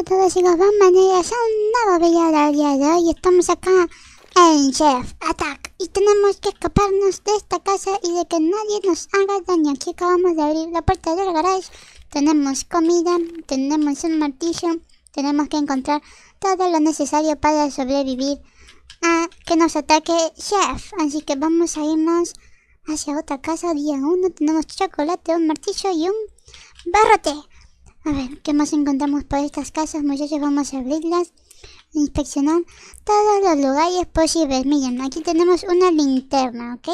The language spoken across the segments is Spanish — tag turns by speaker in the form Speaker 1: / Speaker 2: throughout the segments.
Speaker 1: a todos y los maneras a un nuevo video del día de hoy. Estamos acá en Chef Attack y tenemos que escaparnos de esta casa y de que nadie nos haga daño. Aquí acabamos de abrir la puerta del garage. Tenemos comida, tenemos un martillo, tenemos que encontrar todo lo necesario para sobrevivir a que nos ataque Chef. Así que vamos a irnos hacia otra casa. Día 1 tenemos chocolate, un martillo y un barrote. A ver, ¿qué más encontramos por estas casas, muchachos? Vamos a abrirlas, inspeccionar todos los lugares posibles. Miren, aquí tenemos una linterna, ¿ok?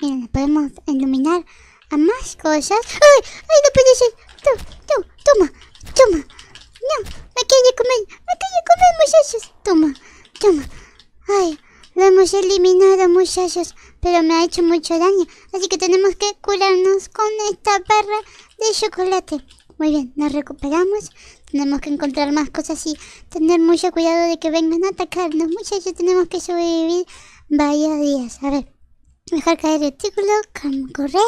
Speaker 1: Miren, podemos iluminar a más cosas. ¡Ay! ¡Ay, no puede ser! ¡Tú, tú, toma! ¡Toma! ¡No! ¡Me quiere comer! ¡Me quiere comer, muchachos! ¡Toma! ¡Toma! ¡Ay! Lo hemos eliminado, muchachos, pero me ha hecho mucho daño. Así que tenemos que curarnos con esta barra de chocolate. Muy bien, nos recuperamos. Tenemos que encontrar más cosas y tener mucho cuidado de que vengan a atacarnos. Muchachos, tenemos que sobrevivir varios días. A ver, dejar caer el artículo, correr,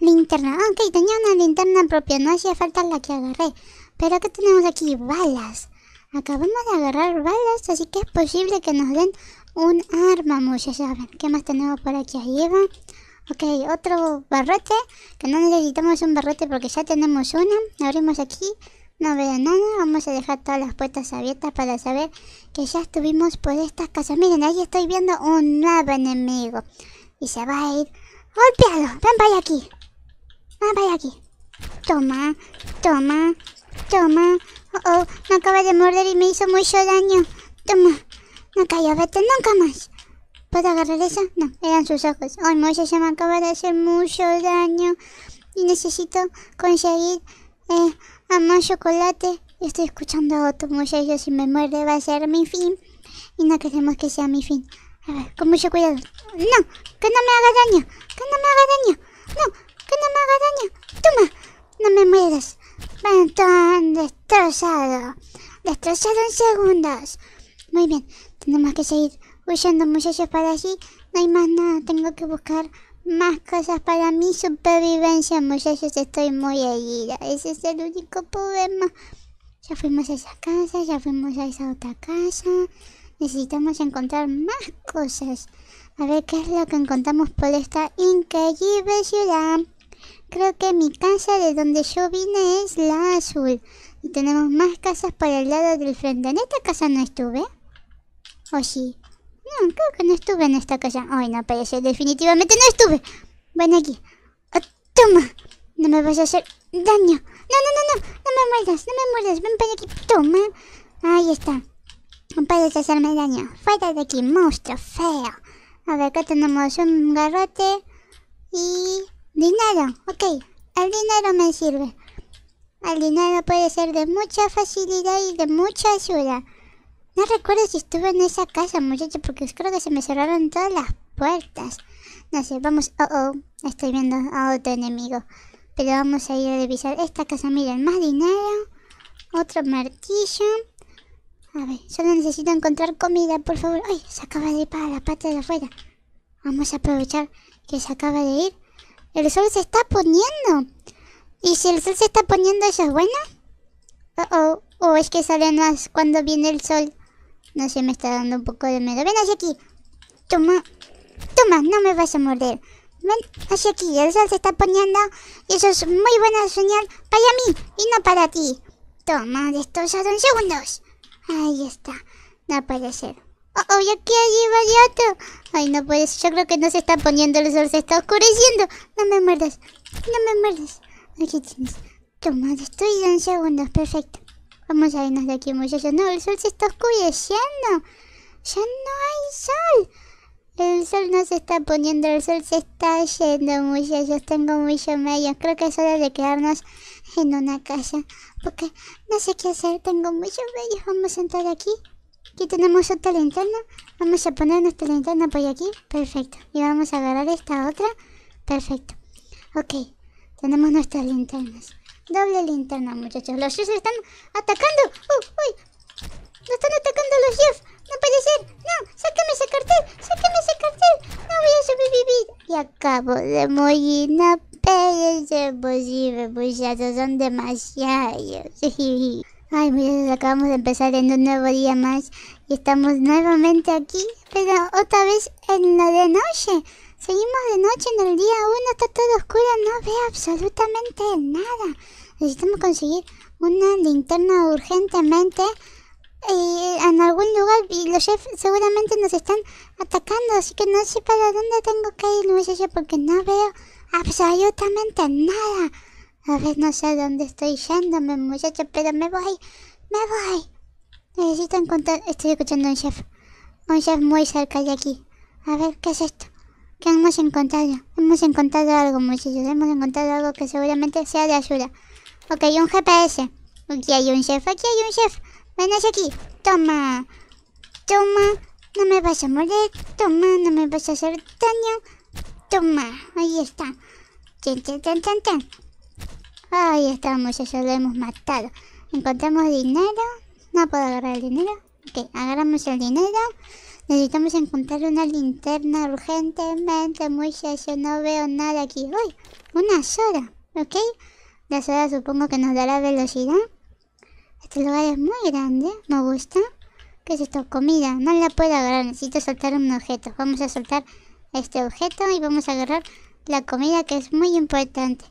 Speaker 1: linterna. Ok, tenía una linterna propia, no hacía falta la que agarré. Pero que tenemos aquí? Balas. Acabamos de agarrar balas, así que es posible que nos den un arma, muchachos. A ver, ¿qué más tenemos por aquí arriba? Ok, otro barrote, que no necesitamos un barrote porque ya tenemos uno Abrimos aquí, no veo nada. Vamos a dejar todas las puertas abiertas para saber que ya estuvimos por estas casas. Miren, ahí estoy viendo un nuevo enemigo. Y se va a ir golpeado. Ven para aquí. Ven para aquí. Toma, toma, toma. Oh, oh, me acaba de morder y me hizo mucho daño. Toma, no cayó, vete nunca más. ¿Puedo agarrar eso? No, eran sus ojos. Ay, Moya ya me acaba de hacer mucho daño. Y necesito conseguir eh, a más chocolate. Estoy escuchando a otro yo Si me muerde va a ser mi fin. Y no queremos que sea mi fin. A ver, con mucho cuidado. No, que no me haga daño. Que no me haga daño. No, que no me haga daño. Toma, no me mueras. tan destrozado. Destrozado en segundos. Muy bien, tenemos que seguir huyendo muchachos para allí. No hay más nada, tengo que buscar más cosas para mi supervivencia, muchachos. Estoy muy herida, ese es el único problema. Ya fuimos a esa casa, ya fuimos a esa otra casa. Necesitamos encontrar más cosas. A ver qué es lo que encontramos por esta increíble ciudad. Creo que mi casa de donde yo vine es la azul. Y tenemos más casas para el lado del frente. En esta casa no estuve. ¿O sí? creo que no estuve en esta casa. Ay, no, parece definitivamente no estuve. Ven aquí. Ah, toma. No me vas a hacer daño. No, no, no, no. No me muerdas, no me muerdas. Ven para aquí. Toma. Ahí está. No Puedes hacerme daño. Fuera de aquí, monstruo feo. A ver, acá tenemos un garrote y dinero. Ok, el dinero me sirve. El dinero puede ser de mucha facilidad y de mucha ayuda. No recuerdo si estuve en esa casa, muchachos, porque creo que se me cerraron todas las puertas. No sé, vamos... Oh, oh, estoy viendo a otro enemigo. Pero vamos a ir a revisar esta casa. Miren, más dinero. Otro martillo. A ver, solo necesito encontrar comida, por favor. Ay, se acaba de ir para la parte de afuera. Vamos a aprovechar que se acaba de ir. El sol se está poniendo. ¿Y si el sol se está poniendo, eso es bueno? Oh, oh. O oh, es que sale más cuando viene el sol. No sé, me está dando un poco de miedo. Ven hacia aquí. Toma. Toma, no me vas a morder. Ven hacia aquí. El sol se está poniendo. eso es muy buena señal para mí y no para ti. Toma, son segundos. Ahí está. No puede ser. Oh, oh que allí va otro. Ay, no puede ser. Yo creo que no se está poniendo el sol. Se está oscureciendo. No me muerdas. No me muerdas. Aquí tienes. Toma, destruido en segundos. Perfecto. Vamos a irnos de aquí, muchachos. No, el sol se está oscureciendo. Ya no hay sol. El sol no se está poniendo, el sol se está yendo, muchachos. Tengo mucho medios. Creo que es hora de quedarnos en una casa. Porque no sé qué hacer. Tengo mucho medios. Vamos a entrar aquí. Aquí tenemos otra linterna. Vamos a poner nuestra linterna por aquí. Perfecto. Y vamos a agarrar esta otra. Perfecto. Ok. Tenemos nuestras linternas. Doble linterna, muchachos. Los Jeffs están atacando. ¡Uy! ¡Uy! están atacando los jefes. ¡No puede ser! ¡No! ¡Sácame ese cartel! ¡Sácame ese cartel! ¡No voy a sobrevivir! Y acabo de morir. No puede posible, muchachos. Pues son demasiados. Ay, muchachos, acabamos de empezar en un nuevo día más. Y estamos nuevamente aquí. Pero otra vez en la de noche. Seguimos de noche en el día 1, está todo oscuro, no veo absolutamente nada. Necesitamos conseguir una linterna urgentemente eh, en algún lugar y los chefs seguramente nos están atacando, así que no sé para dónde tengo que ir, muchachos, porque no veo absolutamente nada. A ver, no sé dónde estoy yéndome, muchachos, pero me voy, me voy. Necesito encontrar... Estoy escuchando a un chef. Un chef muy cerca de aquí. A ver, ¿qué es esto? ¿Qué hemos encontrado? Hemos encontrado algo, muchachos. Hemos encontrado algo que seguramente sea de ayuda. Ok, un GPS. Aquí hay un chef, aquí hay un chef. Ven hacia aquí. Toma. Toma. No me vas a morir. Toma, no me vas a hacer daño. Toma. Ahí está. Chan chan chan Ahí estamos, eso lo hemos matado. Encontramos dinero. No puedo agarrar el dinero. Ok, agarramos el dinero. Necesitamos encontrar una linterna urgentemente, muy yo No veo nada aquí. Uy, una sola. Ok. La soda supongo que nos dará velocidad. Este lugar es muy grande, me gusta. ¿Qué es esto? Comida. No la puedo agarrar, necesito soltar un objeto. Vamos a soltar este objeto y vamos a agarrar la comida que es muy importante.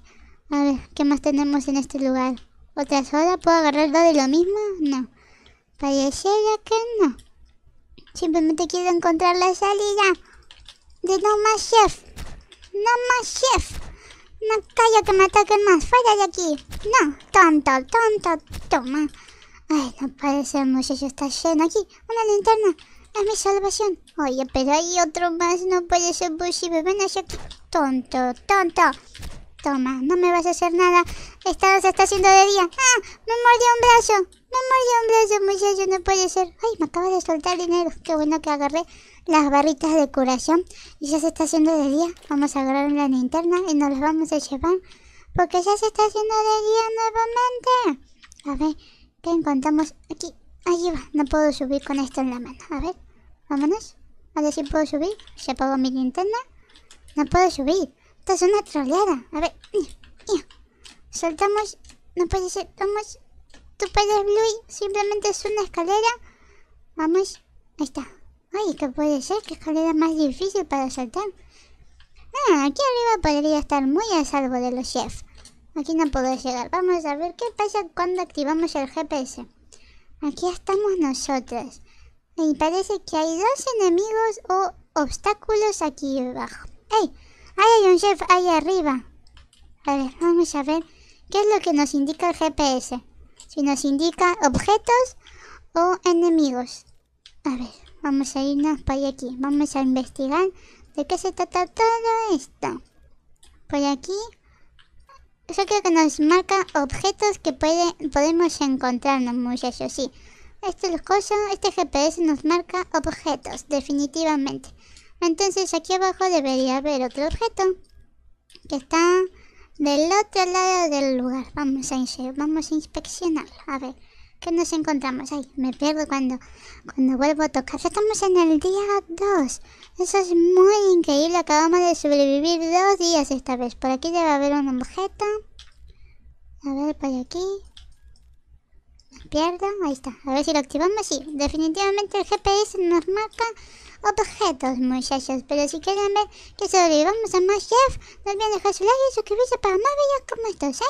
Speaker 1: A ver, ¿qué más tenemos en este lugar? ¿Otra soda? ¿Puedo agarrar dos de lo mismo? No. Pareciera que no. Simplemente quiero encontrar la salida de No Más Chef. No Más Chef. No callo que me ataquen más. Fuera de aquí. No. Tonto, tonto. Toma. Ay, no parece muchacho. Está lleno aquí. Una linterna. Es mi salvación. Oye, pero hay otro más. No puede ser posible. Ven hacia aquí. Tonto, tonto. Toma, no me vas a hacer nada. Esta se está haciendo de día. ¡Ah! Me mordió un brazo. Me hombre! un brazo, muchacho, no puede ser. Ay, me acaba de soltar dinero. Qué bueno que agarré las barritas de curación. Y ya se está haciendo de día. Vamos a agarrar la linterna y nos las vamos a llevar. Porque ya se está haciendo de día nuevamente. A ver, ¿qué encontramos aquí? Allí va. No puedo subir con esto en la mano. A ver, vámonos. A ver si puedo subir. Se apagó mi linterna. No puedo subir. Esta es una troleada. A ver. Soltamos. No puede ser. Vamos tu puedes, blue simplemente es una escalera. Vamos, ahí está. Ay, ¿qué puede ser? ¿Qué escalera más difícil para saltar? Ah, aquí arriba podría estar muy a salvo de los chefs. Aquí no puedo llegar. Vamos a ver qué pasa cuando activamos el GPS. Aquí estamos nosotras. Y parece que hay dos enemigos o obstáculos aquí abajo. ¡Ey! hay un chef ahí arriba. A ver, vamos a ver qué es lo que nos indica el GPS si nos indica objetos o enemigos. A ver, vamos a irnos para aquí. Vamos a investigar de qué se trata todo esto. Por aquí, yo creo que nos marca objetos que puede, podemos encontrarnos, muchachos, sí. Este este GPS nos marca objetos, definitivamente. Entonces aquí abajo debería haber otro objeto. Que está del otro lado del lugar. Vamos a, vamos a inspeccionar, A ver, ¿qué nos encontramos? Ay, me pierdo cuando, cuando vuelvo a tocar. Estamos en el día 2. Eso es muy increíble. Acabamos de sobrevivir dos días esta vez. Por aquí debe haber un objeto. A ver, por aquí. Me pierdo. Ahí está. A ver si lo activamos. Sí, definitivamente el GPS nos marca objetos, muchachos. Pero si quieren ver que sobrevivamos a más chef, no olviden dejar su like y suscribirse para más videos como estos.